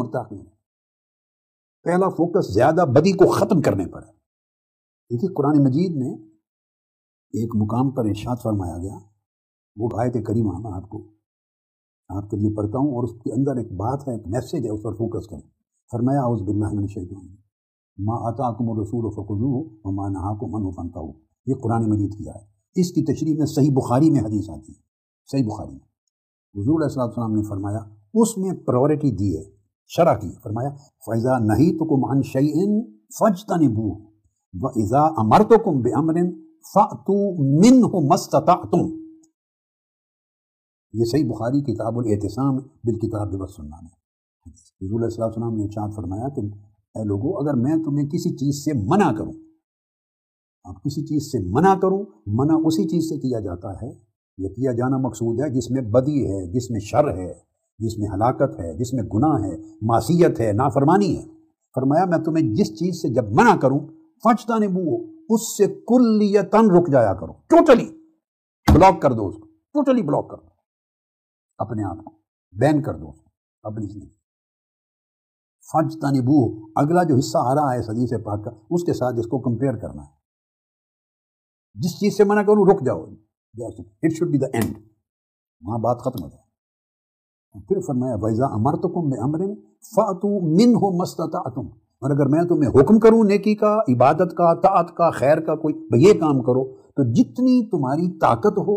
मुद्दा है पहला फोकस ज्यादा बदी को ख़त्म करने पर है देखिए कुरान मजीद में एक मुकाम पर इर्शाद फरमाया गया वो आयत करीमा मैं आपको आपके लिए पढ़ता हूँ और उसके अंदर एक बात है एक मैसेज है उस पर फोकस करें फरमाया उस बिल्ला बिल्लाशैन माँ आता कुम रसूल फकजू और माँ नहा को मन फनता हो ये कुरान मजीद की आयत इसकी तशरी में सही बुखारी में हदीस आती है सही बुखारी में हजूर सलाम ने फरमाया उसमें प्रायोरिटी दी है शरा की फरमाया फ़ैज़ा नहीं तो कुम अन शैन फज तबू व इज़ा अमर तो कुम बेअमरिन फ़ातू मिन हो मस्तता तुम ये सही बुखारी किताब एहतसाम बिल किताब दिवस सुनना में हजूसम ने चाँद फरमाया कि ए लोगो अगर मैं तुम्हें किसी चीज़ से मना करूँ अब किसी चीज़ से मना करूँ मना उसी चीज़ से किया जाता है यह किया जाना मकसूद है जिसमें बदी है जिसमें शर है जिसमें हलाकत है जिसमें गुनाह है मासीत है नाफरमानी है फरमाया मैं तुम्हें जिस चीज़ से जब मना करूं फजता निबू उससे कुल्लियतन रुक जाया करो टोटली ब्लॉक कर दो उसको टोटली ब्लॉक कर दो अपने आप को बैन कर दो उसको अपनी जिंदगी फज तनिबू अगला जो हिस्सा आ रहा है सदी से पाक का उसके साथ इसको कंपेयर करना है जिस चीज़ से मना करूँ रुक जाओ it should be the end वहाँ बात खत्म हो जाए फिर फरमाया वैजा अमर तो कुम अमरिन फातु मिन हो मस्तता तुम और अगर मैं तुम्हें हुक्म करूं नेकी का इबादत का तात का खैर का कोई ये काम करो तो जितनी तुम्हारी ताकत हो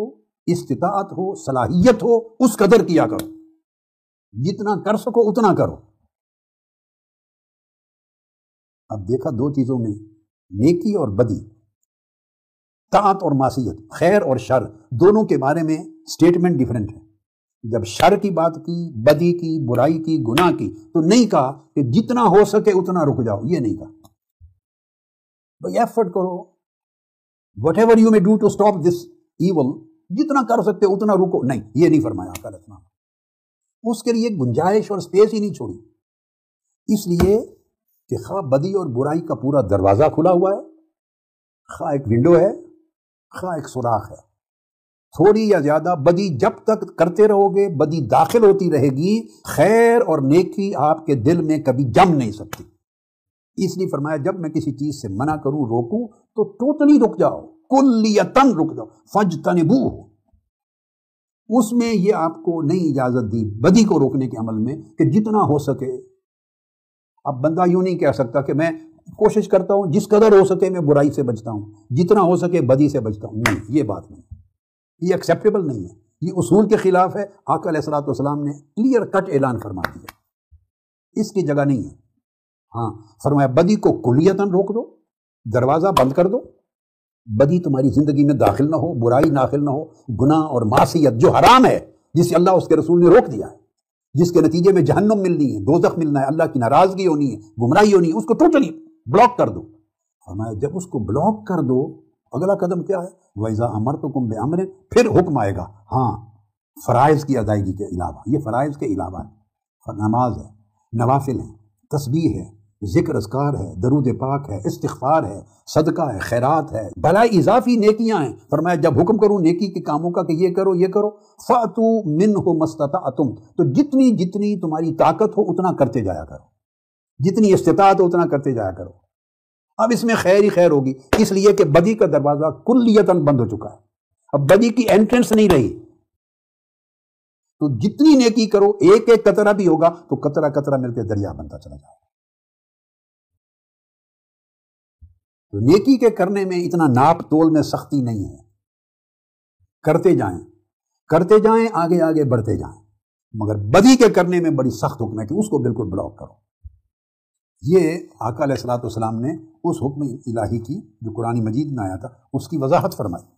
इस्तात हो सलाहियत हो उस कदर किया करो जितना कर सको उतना करो अब देखा दो चीजों में नेकी और बदी तात और मासीत खैर और शर दोनों के बारे में स्टेटमेंट डिफरेंट है जब शर की बात की बदी की बुराई की गुना की तो नहीं कहा कि जितना हो सके उतना रुक जाओ ये नहीं कहा भाई एफर्ट करो whatever you may do to stop this evil जितना कर सकते उतना रुको नहीं ये नहीं फरमाया कर इतना उसके लिए गुंजाइश और स्पेस ही नहीं छोड़ी इसलिए कि खा बदी और बुराई का पूरा दरवाज़ा खुला हुआ है खा एक विंडो है खा एक सुराख है थोड़ी या ज्यादा बदी जब तक करते रहोगे बदी दाखिल होती रहेगी खैर और नेकी आपके दिल में कभी जम नहीं सकती इसलिए फरमाया जब मैं किसी चीज से मना करूं रोकूं तो टोटली रुक जाओ तन रुक जाओ फज तनबू हो उसमें ये आपको नई इजाजत दी बदी को रोकने के अमल में कि जितना हो सके अब बंदा यूं नहीं कह सकता कि मैं कोशिश करता हूं जिस कदर हो सके मैं बुराई से बचता हूं जितना हो सके बदी से बचता हूं नहीं ये बात नहीं ये एक्सेप्टेबल नहीं है ये उसूल के ख़िलाफ़ है आकलम ने क्लियर कट ऐलान फरमा दिया इसकी जगह नहीं है हाँ फरमाया बदी को कुलियतन रोक दो दरवाज़ा बंद कर दो बदी तुम्हारी ज़िंदगी में दाखिल ना हो बुराई दाखिल ना हो गुनाह और मासीत जो हराम है जिसे अल्लाह उसके रसूल ने रोक दिया है जिसके नतीजे में जहन्नुम मिलनी है दोजख मिलना है अल्लाह की नाराज़गी होनी है गुमराही होनी है उसको टोटली ब्लॉक कर दो फरमाया जब उसको ब्लॉक कर दो अगला कदम क्या है वैजा अमर तो कुंभ अमर फिर हुक्म आएगा हाँ फ़राइज़ की अदायगी के अलावा ये फ़राइज़ के अलावा है नमाज है नवाफिल है तस्वीर है जिक्र असकार है दरूद पाक है इस्तार है सदका है खैरात है भलाई इजाफी नेकियाँ हैं पर मैं जब हुक्म करूँ नेकी के कामों का कि ये करो ये करो फ़ातू मिन हो मस्तता तुम तो जितनी जितनी तुम्हारी ताकत हो उतना करते जाया करो जितनी इस्तात हो उतना करते जाया करो अब इसमें खैर ही खैर होगी इसलिए कि बदी का दरवाज़ा कुल्लियतन बंद हो चुका है अब बदी की एंट्रेंस नहीं रही तो जितनी नेकी करो एक एक कतरा भी होगा तो कतरा कतरा मिलकर दरिया बनता चला जाएगा तो नेकी के करने में इतना नाप तोल में सख्ती नहीं है करते जाएं करते जाएं आगे आगे बढ़ते जाएं मगर बदी के करने में बड़ी सख्त हुक्म है कि उसको बिल्कुल ब्लॉक करो ये आकाम ने उस हुक्म इलाही की जो कुरानी मजीद में आया था उसकी वजाहत फरमाई